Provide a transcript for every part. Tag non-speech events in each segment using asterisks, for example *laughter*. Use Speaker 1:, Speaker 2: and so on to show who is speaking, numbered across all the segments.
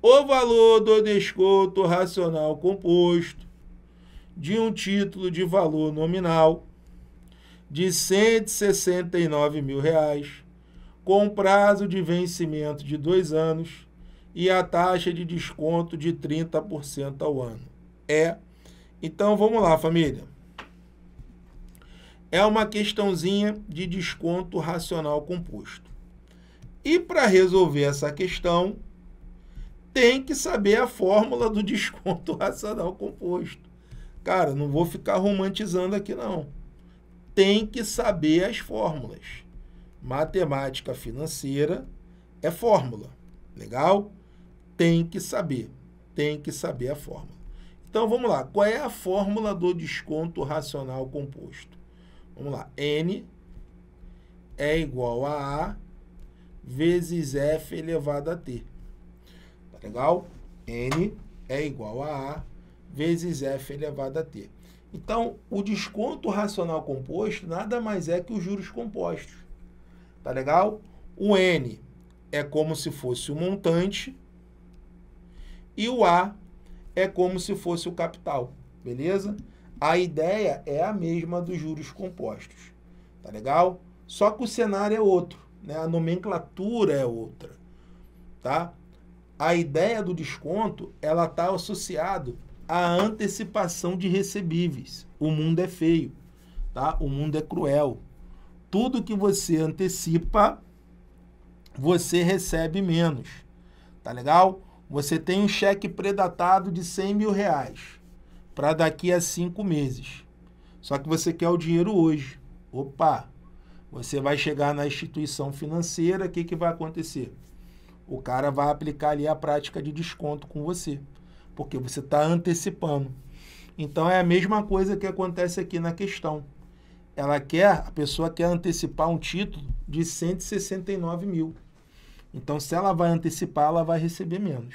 Speaker 1: o valor do desconto racional composto de um título de valor nominal de R$ 169 mil, reais, com prazo de vencimento de dois anos e a taxa de desconto de 30% ao ano. É. Então vamos lá, família. É uma questãozinha de desconto racional composto. E para resolver essa questão, tem que saber a fórmula do *laughs* desconto racional composto. Cara, não vou ficar romantizando aqui não. Tem que saber as fórmulas. Matemática financeira é fórmula. Legal? Tem que saber. Tem que saber a fórmula. Então vamos lá. Qual é a fórmula do desconto racional composto? Vamos lá. N é igual a A vezes F elevado a T. Tá legal? N é igual a A vezes F elevado a T. Então, o desconto racional composto nada mais é que os juros compostos. Tá legal? O N é como se fosse o montante e o A é como se fosse o capital, beleza? A ideia é a mesma dos juros compostos, tá legal? Só que o cenário é outro, né? A nomenclatura é outra, tá? a ideia do desconto ela está associado à antecipação de recebíveis. O mundo é feio, tá? O mundo é cruel. Tudo que você antecipa, você recebe menos, tá legal? Você tem um cheque predatado de 100 mil reais para daqui a cinco meses. Só que você quer o dinheiro hoje. Opa! Você vai chegar na instituição financeira, o que, que vai acontecer? o cara vai aplicar ali a prática de desconto com você, porque você está antecipando. Então é a mesma coisa que acontece aqui na questão. Ela quer, a pessoa quer antecipar um título de 169 mil. Então, se ela vai antecipar, ela vai receber menos.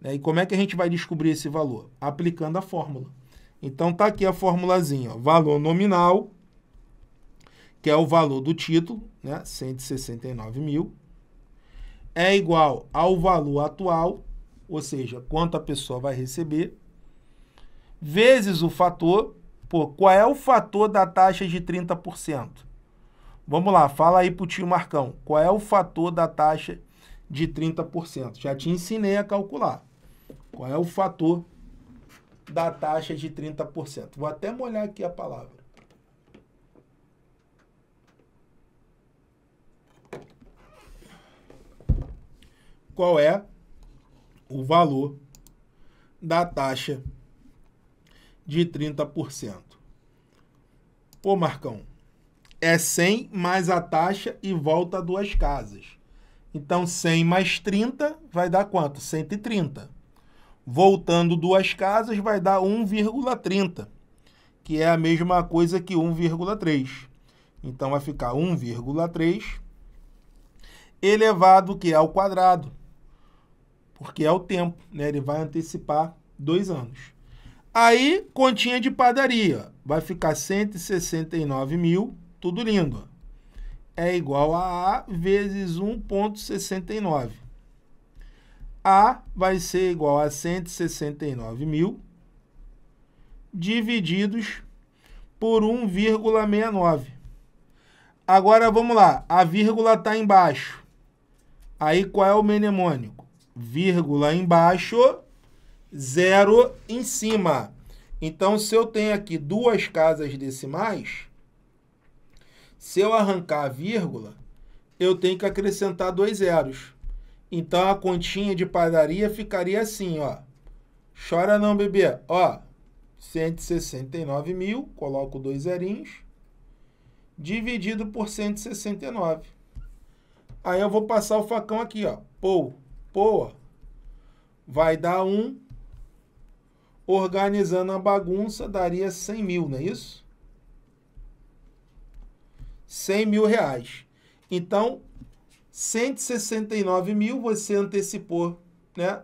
Speaker 1: Né? E como é que a gente vai descobrir esse valor? Aplicando a fórmula. Então, está aqui a formulazinha: ó, valor nominal, que é o valor do título, né? 169 mil é igual ao valor atual, ou seja, quanto a pessoa vai receber, vezes o fator. Pô, qual é o fator da taxa de 30%? Vamos lá, fala aí o tio Marcão. Qual é o fator da taxa de 30%? Já te ensinei a calcular. Qual é o fator da taxa de 30%? Vou até molhar aqui a palavra. qual é o valor da taxa de 30%. Pô, Marcão, é 100 mais a taxa e volta a duas casas. Então, 100 mais 30 vai dar quanto? 130. Voltando duas casas vai dar 1,30, que é a mesma coisa que 1,3. Então, vai ficar 1,3 elevado que é ao quadrado porque é o tempo, né? Ele vai antecipar dois anos. Aí, continha de padaria, vai ficar 169 mil, tudo lindo. É igual a A vezes 1,69. A vai ser igual a 169 mil divididos por 1,69. Agora vamos lá, a vírgula está embaixo. Aí qual é o mnemônico? vírgula embaixo, zero em cima. Então, se eu tenho aqui duas casas decimais, se eu arrancar a vírgula, eu tenho que acrescentar dois zeros. Então, a continha de padaria ficaria assim, ó. Chora não, bebê. Ó, 169 mil, coloco dois zerinhos, dividido por 169. Aí eu vou passar o facão aqui, ó. Pou, Pô, Vai dar um. Organizando a bagunça, daria 100 mil, não é isso? 100 mil reais. Então, 169 mil você antecipou, né?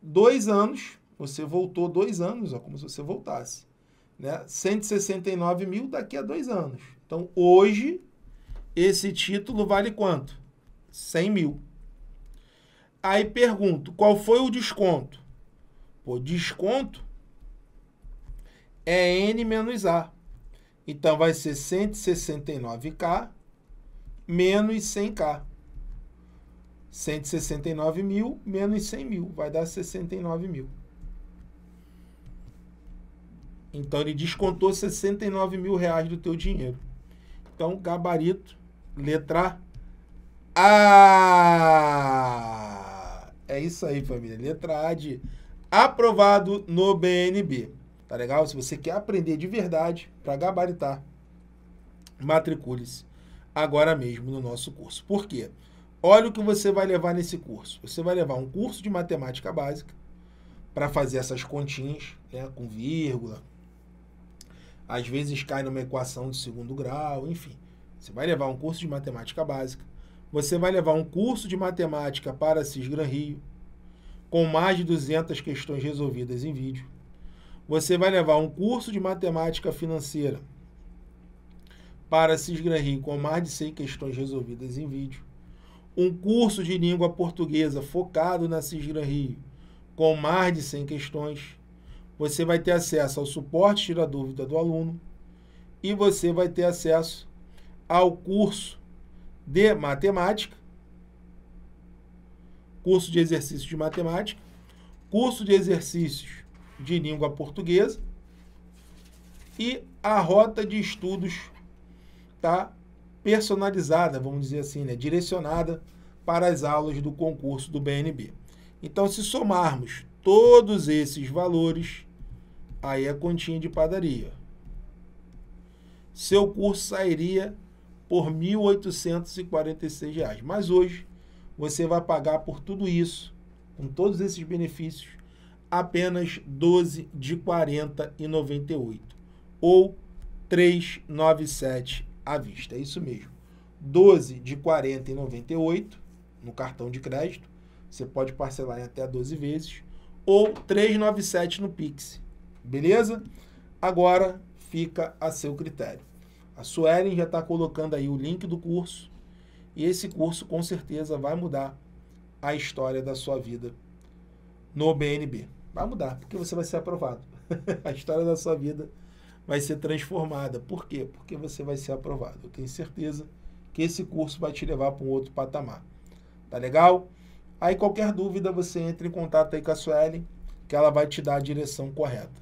Speaker 1: Dois anos, você voltou dois anos, ó, como se você voltasse. Né? 169 mil daqui a dois anos. Então, hoje, esse título vale quanto? 100 mil. Aí pergunto, qual foi o desconto? Pô, desconto é N menos A. Então vai ser 169K menos 100K. 169 mil menos 100 mil, vai dar 69 mil. Então ele descontou 69 mil reais do teu dinheiro. Então gabarito, letra A. É isso aí, família. Letra A de aprovado no BNB. Tá legal? Se você quer aprender de verdade para gabaritar, matricule-se agora mesmo no nosso curso. Por quê? Olha o que você vai levar nesse curso. Você vai levar um curso de matemática básica para fazer essas continhas, né, com vírgula. Às vezes cai numa equação de segundo grau, enfim. Você vai levar um curso de matemática básica você vai levar um curso de matemática para Cisgran Rio, com mais de 200 questões resolvidas em vídeo. Você vai levar um curso de matemática financeira para Cisgran Rio, com mais de 100 questões resolvidas em vídeo. Um curso de língua portuguesa focado na Cisgran Rio, com mais de 100 questões. Você vai ter acesso ao suporte Tira Dúvida do aluno e você vai ter acesso ao curso de matemática, curso de exercícios de matemática, curso de exercícios de língua portuguesa e a rota de estudos tá personalizada, vamos dizer assim, né, direcionada para as aulas do concurso do BNB. Então, se somarmos todos esses valores, aí a é continha de padaria. Seu curso sairia por R$ 1.846. Mas hoje você vai pagar por tudo isso, com todos esses benefícios, apenas 12 de 40 R$ ou 397 à vista. É isso mesmo. 12 de 40 no cartão de crédito, você pode parcelar em até 12 vezes ou 397 no Pix. Beleza? Agora fica a seu critério. A Suelen já está colocando aí o link do curso. E esse curso com certeza vai mudar a história da sua vida no BNB. Vai mudar, porque você vai ser aprovado. *laughs* a história da sua vida vai ser transformada. Por quê? Porque você vai ser aprovado. Eu tenho certeza que esse curso vai te levar para um outro patamar. Tá legal? Aí qualquer dúvida você entra em contato aí com a Suelen, que ela vai te dar a direção correta.